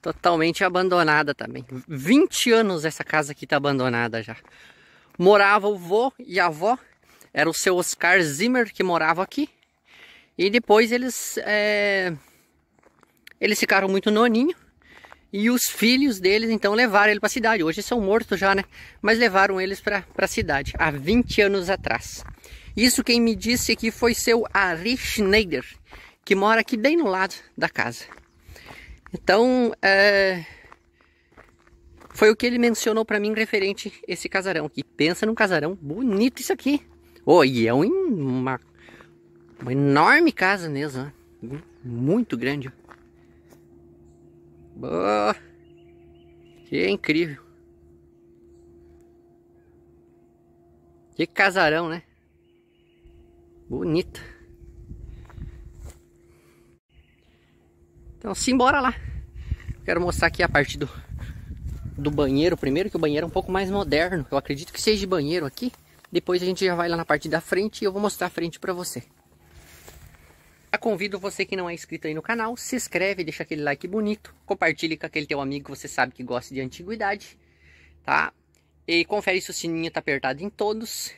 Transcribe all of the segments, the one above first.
totalmente abandonada também. 20 anos essa casa aqui tá abandonada já. Morava o vô e a avó, era o seu Oscar Zimmer que morava aqui. E depois eles é... eles ficaram muito noninho e os filhos deles então levaram ele para a cidade. Hoje são mortos já, né? Mas levaram eles para a cidade há 20 anos atrás. Isso quem me disse aqui foi seu Ari Schneider, que mora aqui bem no lado da casa. Então, é... foi o que ele mencionou para mim referente a esse casarão aqui. Pensa num casarão bonito isso aqui. Oh, e é uma, uma enorme casa mesmo, né? muito grande. Oh, que é incrível. Que casarão, né? Bonita. Então simbora lá. Quero mostrar aqui a parte do, do banheiro primeiro, que o banheiro é um pouco mais moderno. Eu acredito que seja de banheiro aqui. Depois a gente já vai lá na parte da frente e eu vou mostrar a frente para você. Eu convido você que não é inscrito aí no canal, se inscreve, deixa aquele like bonito, compartilhe com aquele teu amigo que você sabe que gosta de antiguidade, tá? E confere se o sininho tá apertado em todos.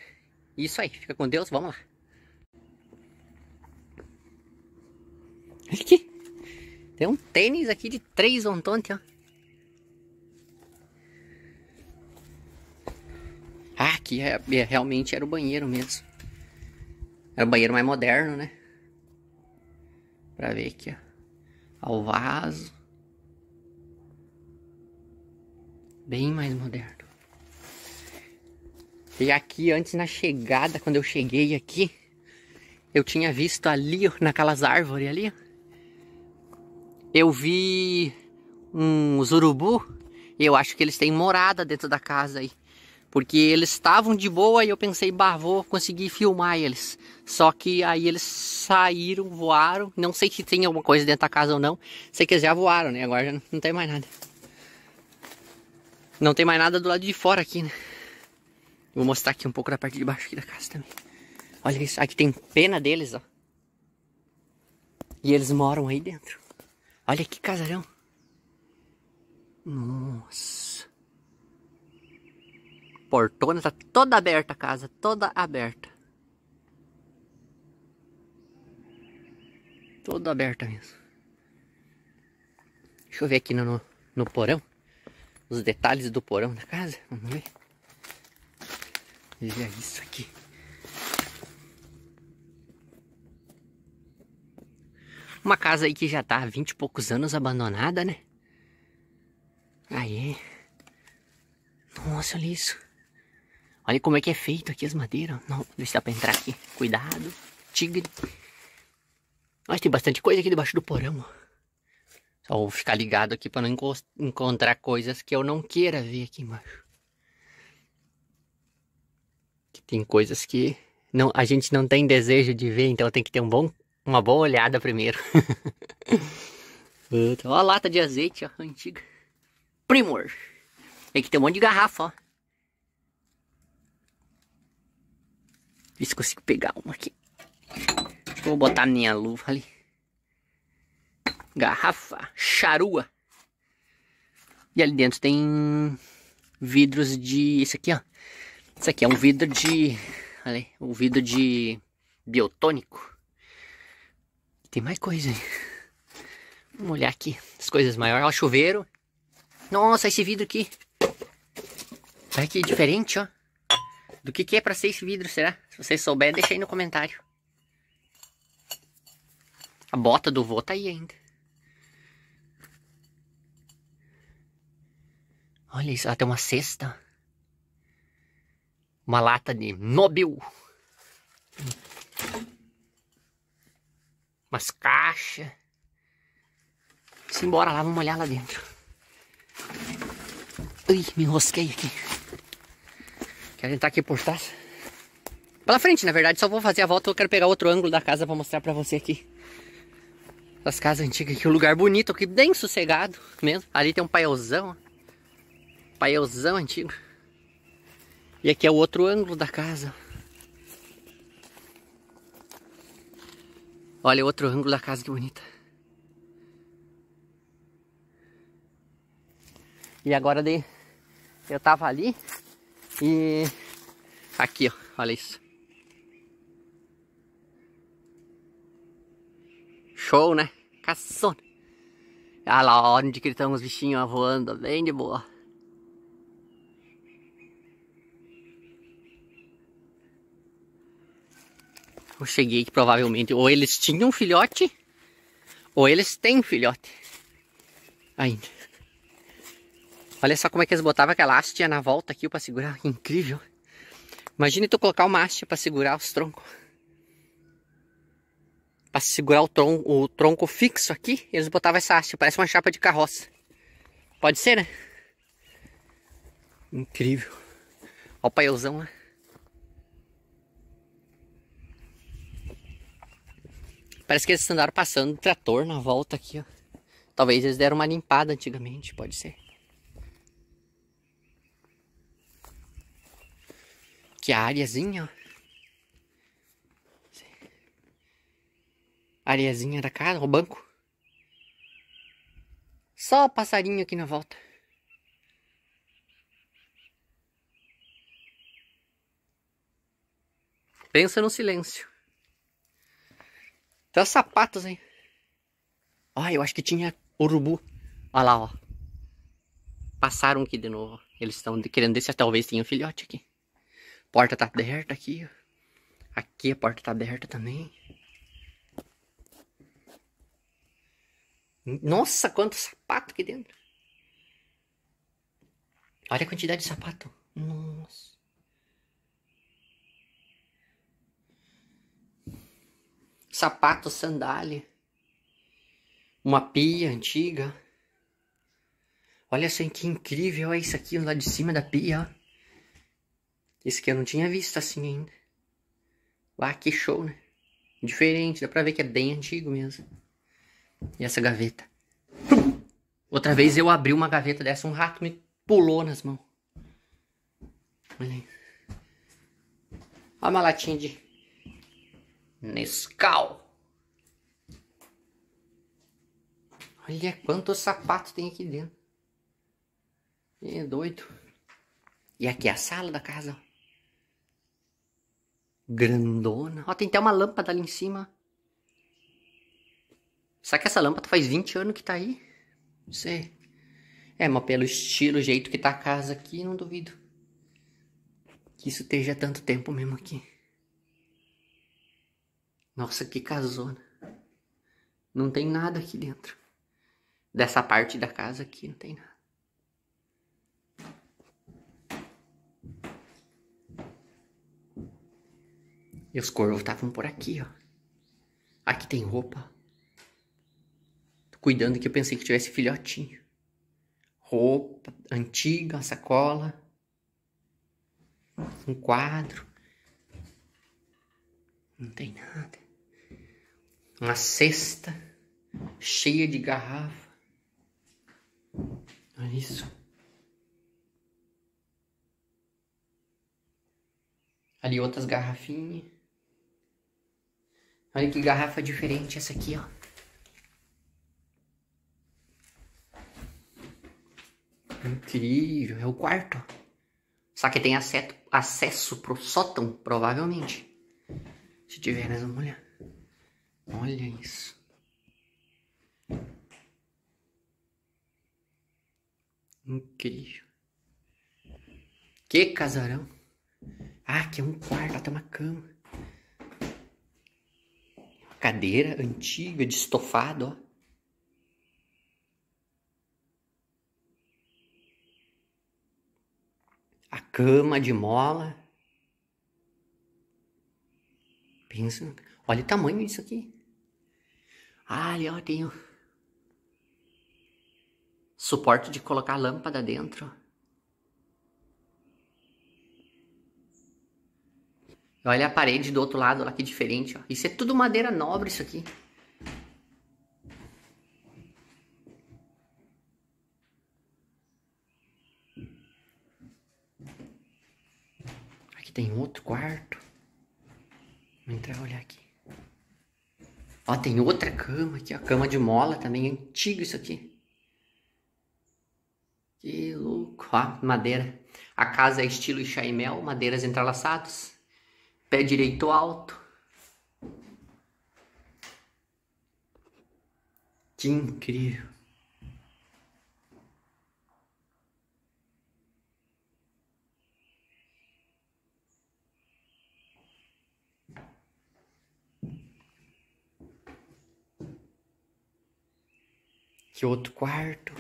Isso aí, fica com Deus, vamos lá. Aqui. Tem um tênis aqui de três ontontes, ó. Ah, aqui é, é, realmente era o banheiro mesmo. Era o banheiro mais moderno, né? Pra ver aqui, ó. Ao vaso. Bem mais moderno. E aqui, antes na chegada, quando eu cheguei aqui, eu tinha visto ali, ó, naquelas árvores ali, ó eu vi um urubu. Eu acho que eles têm morada dentro da casa aí. Porque eles estavam de boa e eu pensei, bah, vou conseguir filmar eles. Só que aí eles saíram, voaram. Não sei se tem alguma coisa dentro da casa ou não. Sei que eles já voaram, né? Agora já não tem mais nada. Não tem mais nada do lado de fora aqui, né? Vou mostrar aqui um pouco da parte de baixo aqui da casa também. Olha isso, aqui tem pena deles, ó. E eles moram aí dentro. Olha que casarão. Nossa. Portona tá toda aberta a casa, toda aberta. Toda aberta mesmo. Deixa eu ver aqui no, no porão. Os detalhes do porão da casa. Vamos ver. Veja isso aqui. Uma casa aí que já tá há 20 e poucos anos abandonada, né? Aí. Nossa, olha isso. Olha como é que é feito aqui as madeiras. Não, ver se dá pra entrar aqui. Cuidado. Tigre. Mas tem bastante coisa aqui debaixo do porão, Só vou ficar ligado aqui pra não encontrar coisas que eu não queira ver aqui embaixo. Que tem coisas que não, a gente não tem desejo de ver, então tem que ter um bom uma boa olhada primeiro. Olha a lata de azeite, ó, antiga. Primor. Aqui tem um monte de garrafa, ó. Ver se consigo pegar uma aqui. Vou botar minha luva ali. Garrafa, charua. E ali dentro tem vidros de... Isso aqui, ó. Isso aqui é um vidro de... Olha aí, um vidro de biotônico. Tem mais coisa aí. Vamos olhar aqui. As coisas maiores. Ó, chuveiro. Nossa, esse vidro aqui. Olha que é diferente, ó. Do que, que é pra ser esse vidro, será? Se você souber, deixa aí no comentário. A bota do vô tá aí ainda. Olha isso, até uma cesta. Uma lata de Nobel umas caixas. Simbora lá, vamos olhar lá dentro. Ai, me enrosquei aqui. Quero entrar aqui por trás. Pela frente, na verdade, só vou fazer a volta. Eu quero pegar outro ângulo da casa pra mostrar pra você aqui. As casas antigas aqui, um lugar bonito aqui, bem sossegado mesmo. Ali tem um paiozão. Paiozão Paielzão antigo. E aqui é o outro ângulo da casa, Olha outro ângulo da casa, que bonita. E agora daí, eu tava ali e aqui, ó, olha isso. Show, né? Caçona. Olha lá onde que estão os bichinhos voando, bem de boa. eu cheguei que provavelmente ou eles tinham filhote, ou eles têm filhote ainda. Olha só como é que eles botavam aquela haste na volta aqui para segurar, incrível. Imagina tu colocar uma haste para segurar os troncos. Para segurar o tronco, o tronco fixo aqui, eles botavam essa haste, parece uma chapa de carroça. Pode ser, né? Incrível. Olha o paiozão lá. Parece que eles andaram passando um trator na volta aqui, ó. Talvez eles deram uma limpada antigamente, pode ser. Que areazinha, ó. Areazinha da casa, o banco. Só passarinho aqui na volta. Pensa no silêncio. Até os sapatos, hein? Ó, eu acho que tinha urubu. Olha lá, ó. Passaram aqui de novo. Eles estão querendo descer. Talvez tenha um filhote aqui. Porta tá aberta aqui. Aqui a porta tá aberta também. Nossa, quanto sapato aqui dentro. Olha a quantidade de sapato. Nossa. sapato, sandália, uma pia antiga. Olha só que incrível, é isso aqui lá de cima da pia. Esse que eu não tinha visto assim ainda. Ah, que show, né? Diferente, dá pra ver que é bem antigo mesmo. E essa gaveta. Outra vez eu abri uma gaveta dessa, um rato me pulou nas mãos. Olha aí. Olha uma latinha de Nescau. Olha quanto sapato tem aqui dentro. É doido. E aqui é a sala da casa. Grandona. Ó, tem até uma lâmpada ali em cima. Será que essa lâmpada faz 20 anos que tá aí. Não sei. É, mas pelo estilo, jeito que tá a casa aqui, não duvido. Que isso esteja tanto tempo mesmo aqui. Nossa, que casona. Não tem nada aqui dentro. Dessa parte da casa aqui não tem nada. E os corvos estavam por aqui, ó. Aqui tem roupa. Tô cuidando que eu pensei que tivesse filhotinho. Roupa antiga, sacola. Um quadro. Não tem nada uma cesta cheia de garrafa. Olha isso? Ali outras garrafinhas. Olha que garrafa diferente essa aqui, ó. Incrível, é o quarto. Só que tem acesso, acesso pro sótão, provavelmente. Se tiver, nós vamos olhar. Olha isso. Incrível. Que casarão. Ah, aqui é um quarto, até uma cama. cadeira antiga, de estofado, ó. A cama de mola. Pensa. Olha o tamanho disso aqui. Ah, ali ó, tem suporte de colocar a lâmpada dentro. Olha a parede do outro lado lá que diferente, ó. Isso é tudo madeira nobre isso aqui. Aqui tem outro quarto. Vou entrar olhar aqui. Ó, tem outra cama aqui, ó. Cama de mola também. antigo isso aqui. Que louco. Ó, madeira. A casa é estilo Chaimel, madeiras entrelaçadas. Pé direito alto. Que incrível. que outro quarto.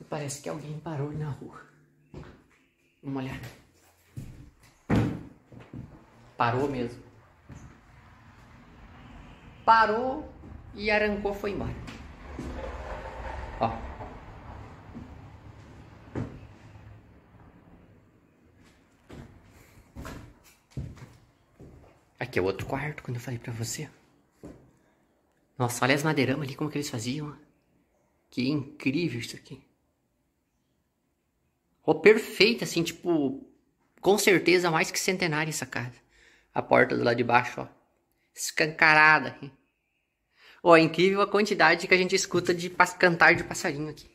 E parece que alguém parou na rua. Vamos olhar. Parou mesmo. Parou e Arancou foi embora. Ó. Aqui é o outro quarto, quando eu falei pra você. Nossa, olha as madeiramas ali, como que eles faziam. Que incrível isso aqui. Oh, perfeita, assim, tipo, com certeza mais que centenária essa casa. A porta do lado de baixo, ó, escancarada. Aqui. Ó, é incrível a quantidade que a gente escuta de cantar de passarinho aqui.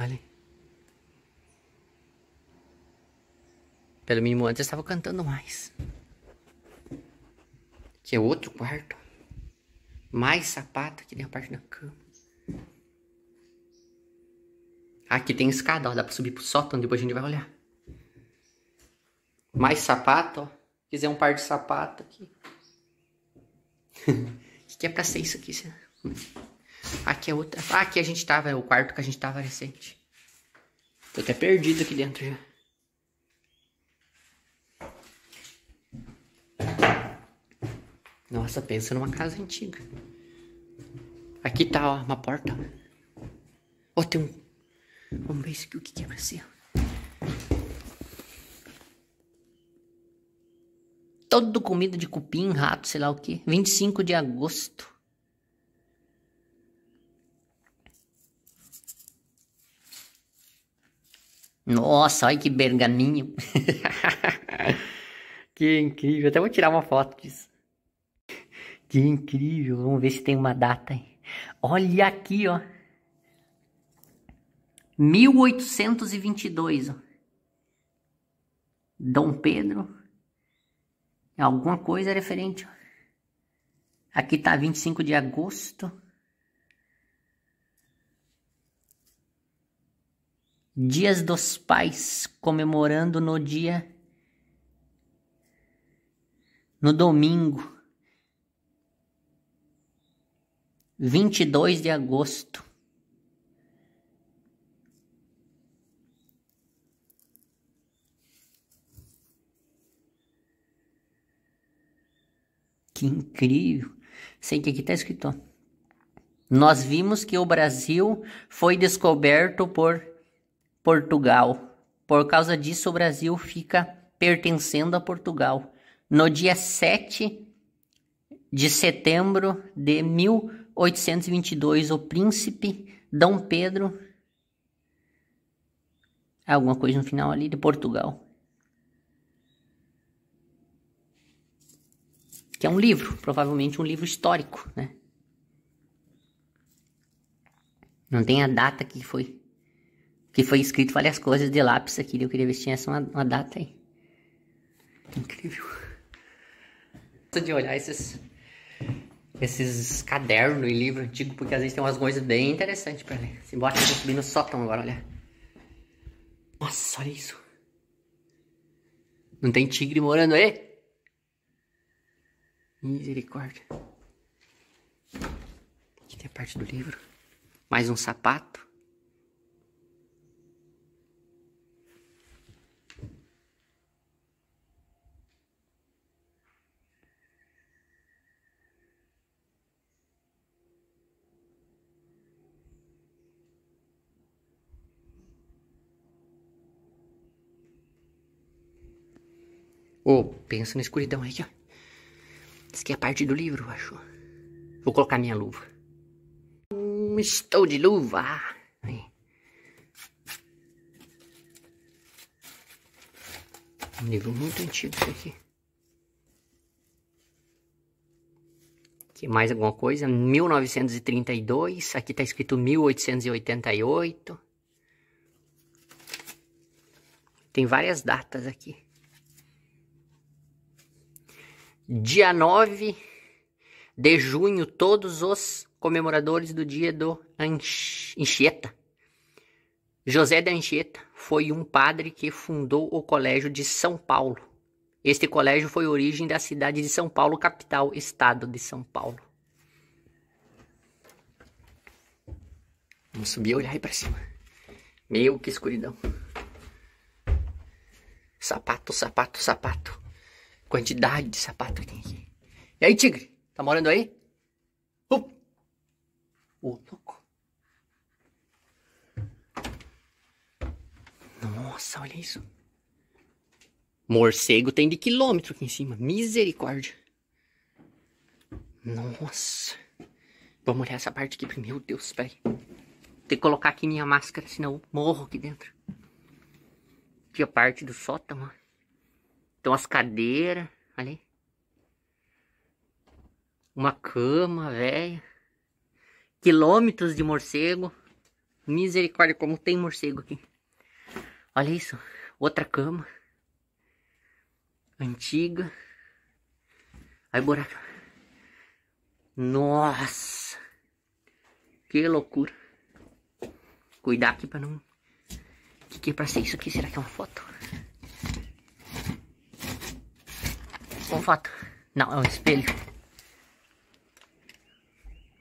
Olha aí. Pelo mínimo antes eu estava cantando mais. Que é outro quarto. Mais sapato que tem a parte da cama. Aqui tem escada, ó, dá pra subir pro sótão, depois a gente vai olhar. Mais sapato, ó. Quiser um par de sapato aqui. que, que é pra ser isso aqui? senhor? Aqui é outra. Ah, aqui a gente tava, é o quarto que a gente tava recente. Tô até perdido aqui dentro já. Nossa, pensa numa casa antiga. Aqui tá, ó, uma porta. Ó, tem um. Vamos ver isso aqui, o que quebra é selo. Todo comida de cupim, rato, sei lá o que. 25 de agosto. Nossa, olha que bergaminho. que incrível. Até vou tirar uma foto disso. Que incrível. Vamos ver se tem uma data. aí. Olha aqui, ó. 1822. Ó. Dom Pedro. Alguma coisa referente. Ó. Aqui tá 25 de agosto. Dias dos Pais, comemorando no dia. No domingo. 22 de agosto. Que incrível. Sei que aqui está escrito. Nós vimos que o Brasil foi descoberto por Portugal. Por causa disso, o Brasil fica pertencendo a Portugal. No dia 7 de setembro de 1800 822, o príncipe Dom Pedro. Alguma coisa no final ali de Portugal. Que é um livro, provavelmente um livro histórico, né? Não tem a data que foi que foi escrito várias coisas de lápis aqui. Eu queria ver se tinha essa uma, uma data aí. Incrível. De olhar esses esses cadernos e livro antigo, porque às vezes tem umas coisas bem interessantes pra ler. Se assim, bota, eu vou subindo no sótão agora, olha. Nossa, olha isso. Não tem tigre morando aí? Misericórdia. Aqui tem a parte do livro. Mais um sapato. oh, pensa na escuridão aí, ó. Isso aqui é a parte do livro, acho. Vou colocar minha luva. Hum, estou de luva. Aí. Um livro muito antigo isso aqui. Aqui mais alguma coisa? 1932. Aqui tá escrito 1888. Tem várias datas aqui. Dia 9 de junho, todos os comemoradores do dia do Anchieta. José da Anchieta foi um padre que fundou o Colégio de São Paulo. Este colégio foi origem da cidade de São Paulo, capital, estado de São Paulo. Vamos subir e olhar aí pra cima. Meu, que escuridão. Sapato, sapato, sapato. Quantidade de sapato que tem aqui. E aí, tigre? Tá morando aí? Ô, uh. oh, louco. Nossa, olha isso. Morcego tem de quilômetro aqui em cima. Misericórdia. Nossa. Vamos olhar essa parte aqui Meu Deus, peraí. Tem que colocar aqui minha máscara, senão eu morro aqui dentro. Aqui a parte do sótão, ó. Então as cadeiras, olha aí. Uma cama, velha. Quilômetros de morcego. Misericórdia, como tem morcego aqui. Olha isso. Outra cama. Antiga. Aí, buraco. Nossa. Que loucura. Cuidar aqui pra não... O que, que é pra ser isso aqui? Será que é uma foto? fato, Não, é um espelho.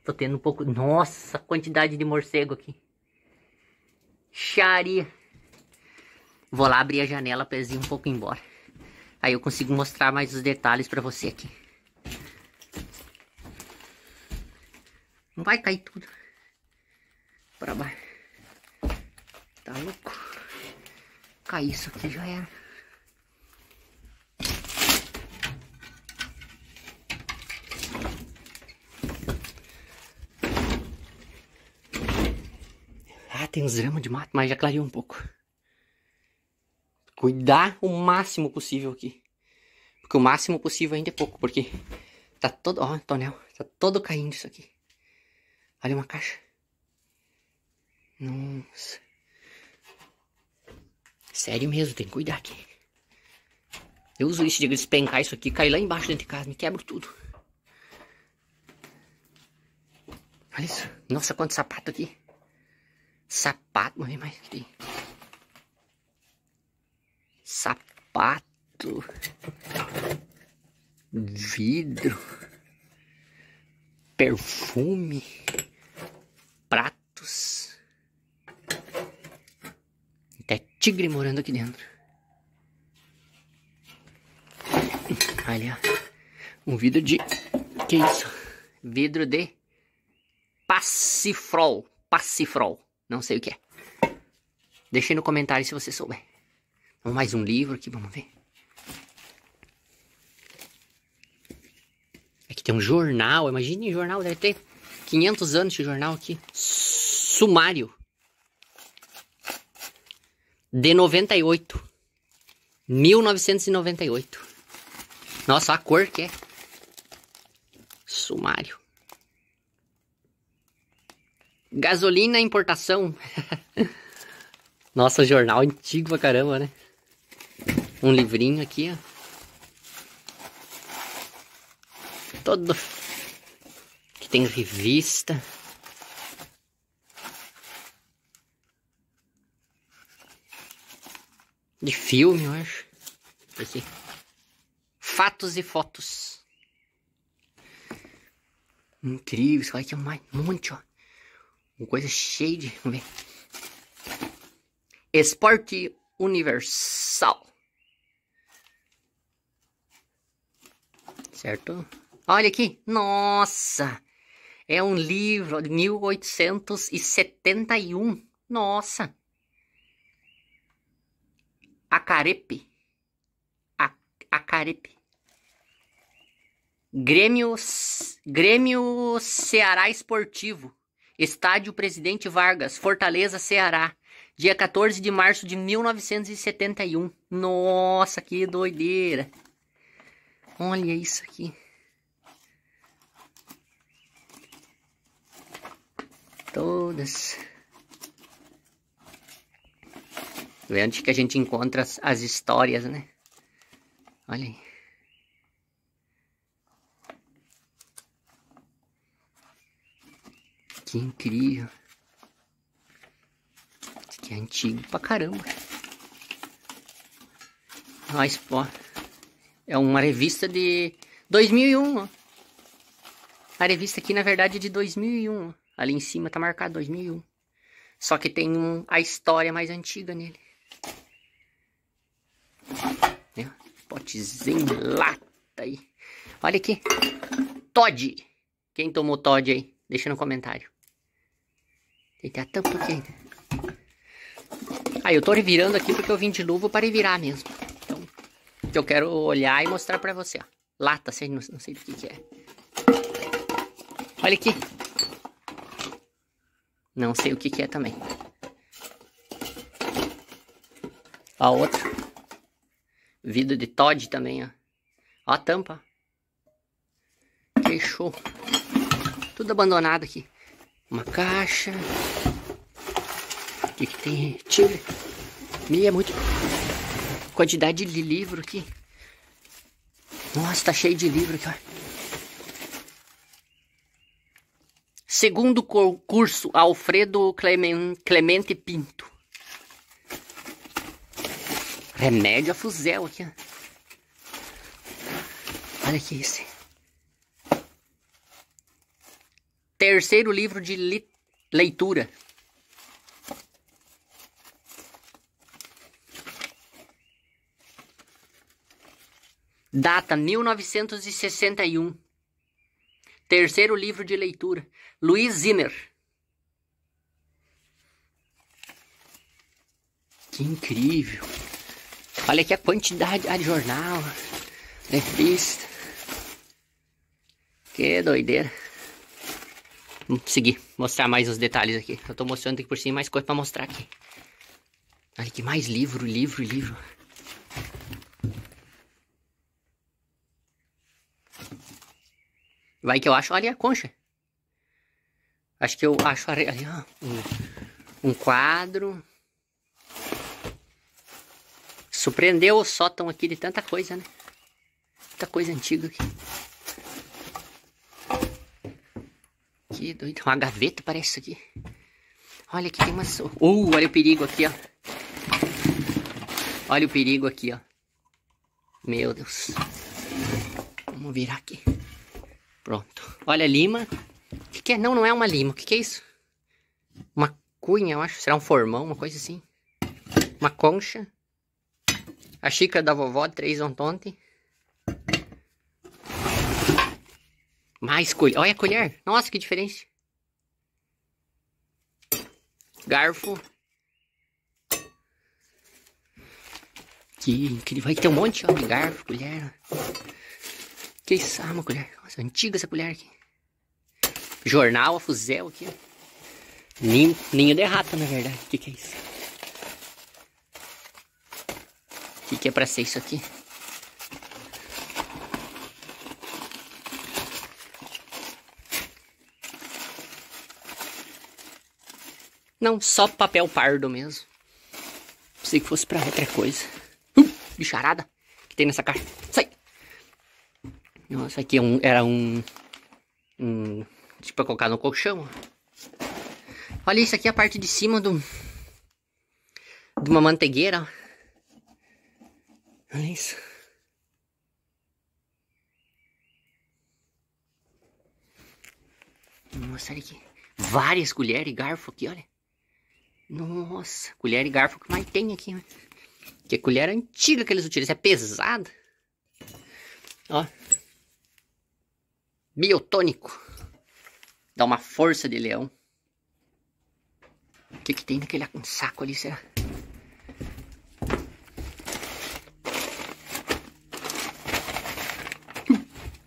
Tô tendo um pouco... Nossa, quantidade de morcego aqui. Xaria. Vou lá abrir a janela pra ir um pouco embora. Aí eu consigo mostrar mais os detalhes pra você aqui. Não vai cair tudo. Pra baixo. Tá louco? Cai isso aqui já era. tem uns gramas de mato, mas já clareou um pouco. Cuidar o máximo possível aqui. Porque o máximo possível ainda é pouco, porque tá todo, ó, tonel, tá todo caindo isso aqui. Olha uma caixa. Nossa. Sério mesmo, tem que cuidar aqui. Eu uso isso de despencar isso aqui, cair lá embaixo dentro de casa, me quebro tudo. Olha isso. Nossa, quanto sapato aqui. Sapato, vamos ver mais aqui. Sapato. Vidro. Perfume. Pratos. Até tigre morando aqui dentro. Olha, um vidro de... Que isso? Vidro de... Passifrol. Passifrol. Não sei o que é. Deixe no comentário se você souber. Mais um livro aqui, vamos ver. Aqui é tem um jornal, imagine um jornal, deve ter 500 anos de jornal aqui. Sumário. De 98. 1998. Nossa, a cor que é. Sumário. Gasolina importação. Nossa, jornal antigo pra caramba, né? Um livrinho aqui, ó. Todo. Que tem revista. De filme, eu acho. Aqui. Fatos e fotos. Incrível, isso aqui é um monte, ó. Uma coisa cheia de. Esporte Universal. Certo? Olha aqui. Nossa! É um livro de 1871. Nossa! Acarepe. A, Acarepe. Grêmio, Grêmio Ceará Esportivo. Estádio Presidente Vargas, Fortaleza, Ceará. Dia 14 de março de 1971. Nossa, que doideira. Olha isso aqui. Todas. É onde que a gente encontra as, as histórias, né? Olha aí. incrível. Isso aqui é antigo pra caramba. Mas, pô, é uma revista de 2001, ó. A revista aqui, na verdade, é de 2001. Ali em cima tá marcado 2001. Só que tem um, a história mais antiga nele. Né? Potezinho lata aí. Olha aqui. Todd. Quem tomou Todd aí? Deixa no comentário. Eita, a tampa aqui ainda. Aí eu tô revirando aqui porque eu vim de luva para virar mesmo. Então, eu quero olhar e mostrar pra você, ó. Lata, sei não, não sei o que que é. Olha aqui. Não sei o que que é também. A outra. Vidro de Todd também, ó. Ó a tampa. Que show. Tudo abandonado aqui uma caixa. O que, que tem? Tira. Meia é muito. Quantidade de livro aqui. Nossa, tá cheio de livro aqui, ó. Segundo curso, Alfredo Clemente Pinto. Remédio a fuzel aqui, ó. Olha que isso terceiro livro de leitura. Data 1961. Terceiro livro de leitura. Luiz Zimmer. Que incrível. Olha aqui a quantidade de jornal, revista. Que doideira. Vamos seguir, mostrar mais os detalhes aqui. Eu tô mostrando aqui por cima mais coisa pra mostrar aqui. Olha que mais livro, livro, livro. Vai que eu acho, olha a concha. Acho que eu acho ali, um, um quadro. Surpreendeu o sótão aqui de tanta coisa, né? Tanta coisa antiga aqui. Que doido. Uma então, gaveta parece isso aqui. Olha aqui tem uma... Uh, olha o perigo aqui, ó. Olha o perigo aqui, ó. Meu Deus. Vamos virar aqui. Pronto. Olha a lima. O que, que, é? Não, não é uma lima. O que, que é isso? Uma cunha, eu acho. Será um formão, uma coisa assim. Uma concha. A xícara da vovó, três ontem. Mais colher. Olha a colher. Nossa, que diferença. Garfo. Que, incrível, vai ter um monte ó, de garfo, colher. Que isso? Ah, uma colher. Nossa, antiga essa colher aqui. Jornal, a fuzel aqui. Ninho, ninho de rata, na verdade. O que, que é isso? O que, que é pra ser isso aqui? Não, só papel pardo mesmo. Pensei que fosse pra outra coisa. Uh, bicharada que tem nessa caixa. Sai! Nossa, aqui é um, era um, um. Tipo, pra colocar no colchão. Olha isso aqui, é a parte de cima do. De uma mantegueira. Olha isso. Vou mostrar aqui. Várias colheres e garfo aqui, olha. Nossa, colher e garfo é que mais tem aqui, né? Que é colher antiga que eles utilizam, é pesada. Ó. Biotônico. Dá uma força de leão. O que que tem naquele saco ali, será?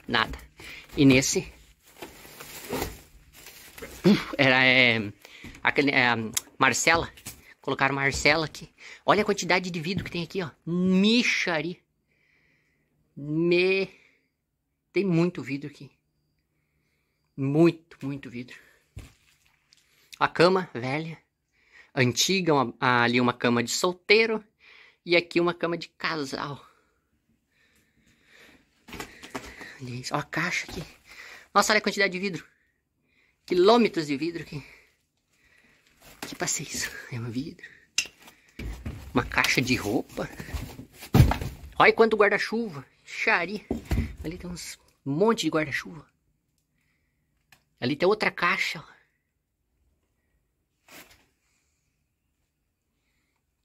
Nada. E nesse... Era é, aquele, é, Marcela. Colocaram Marcela aqui. Olha a quantidade de vidro que tem aqui, ó. Michari. Me... Tem muito vidro aqui. Muito, muito vidro. A cama velha. Antiga, uma, ali uma cama de solteiro. E aqui uma cama de casal. Olha isso. Ó a caixa aqui. Nossa, olha a quantidade de vidro. Quilômetros de vidro aqui. Que passei isso, é uma vidro, Uma caixa de roupa. Olha quanto guarda-chuva. Xari. Ali tem uns um monte de guarda-chuva. Ali tem outra caixa.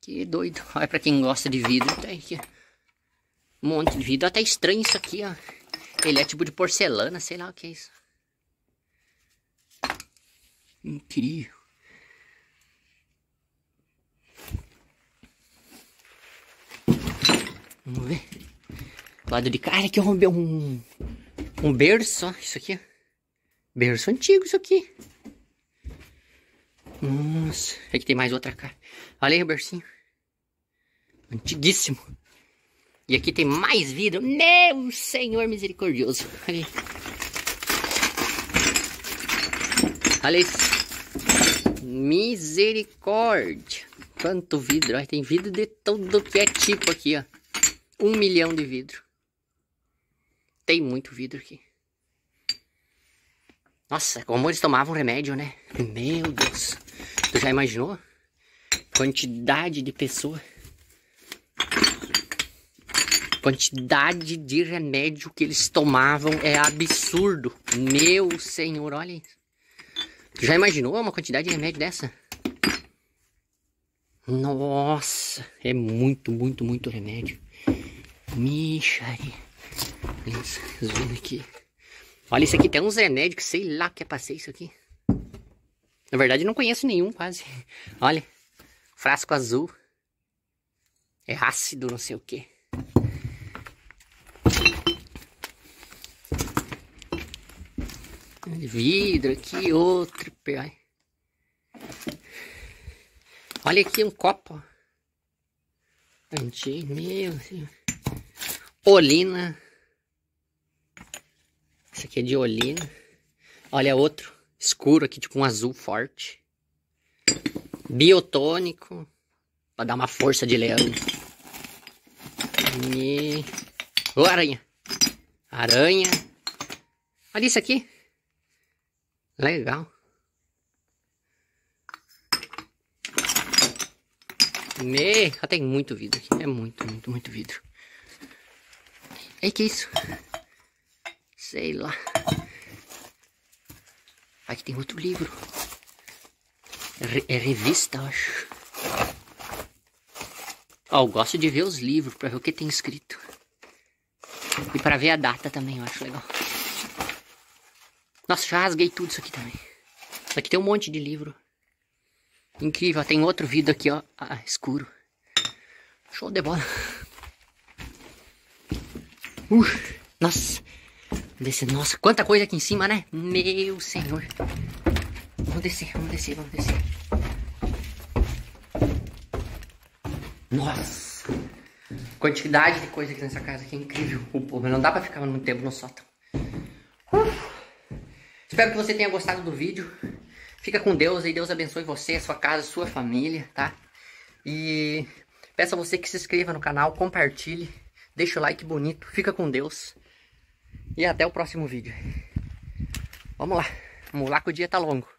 Que doido. Olha pra quem gosta de vidro. tem tá aqui. Um monte de vidro. Até tá estranho isso aqui, ó. Ele é tipo de porcelana, sei lá o que é isso. Incrível. Vamos ver. Do lado de cá, que eu roubei um, um berço, ó, isso aqui. Berço antigo isso aqui. Nossa, aqui tem mais outra cara. Olha aí o bercinho. Antiguíssimo. E aqui tem mais vidro. Meu Senhor misericordioso. Olha aí. Olha isso. Misericórdia. Quanto vidro. Olha, tem vidro de todo que é tipo aqui, ó. Um milhão de vidro. Tem muito vidro aqui. Nossa, como eles tomavam remédio, né? Meu Deus. Tu já imaginou? Quantidade de pessoa. Quantidade de remédio que eles tomavam é absurdo. Meu senhor, olha isso. Tu já imaginou uma quantidade de remédio dessa? Nossa, é muito, muito, muito remédio. Michari. Beleza, zoom aqui. Olha, isso aqui tem um Zenédico, sei lá que é passei isso aqui. Na verdade, não conheço nenhum, quase. Olha, frasco azul. É ácido, não sei o que. Vidro aqui, outro. Olha aqui um copo. Antigo, meu Deus. Olina. Esse aqui é de olina. Olha é outro, escuro aqui, tipo um azul forte. Biotônico, para dar uma força de leão. E... Ô, oh, aranha. Aranha. Olha isso aqui. Legal. Me... Já tem muito vidro aqui. É muito, muito, muito vidro. É que é isso? Sei lá. Aqui tem outro livro. é revista, eu acho. Ó, eu gosto de ver os livros pra ver o que tem escrito. E pra ver a data também, eu acho legal. Nossa, já rasguei tudo isso aqui também. Aqui tem um monte de livro. Incrível, tem outro vídeo aqui, ó. Ah, escuro. Show de bola. Ux, nossa. Descer, nossa, quanta coisa aqui em cima, né? Meu senhor. Vamos descer, vamos descer, vamos descer. Nossa. Quantidade de coisa aqui nessa casa é incrível. Pô, mas não dá pra ficar muito tempo no sótão. Uf. Espero que você tenha gostado do vídeo. Fica com Deus e Deus abençoe você, sua casa, sua família, tá? E peço a você que se inscreva no canal, compartilhe. Deixa o like bonito, fica com Deus. E até o próximo vídeo. Vamos lá. Vamos lá que o dia tá longo.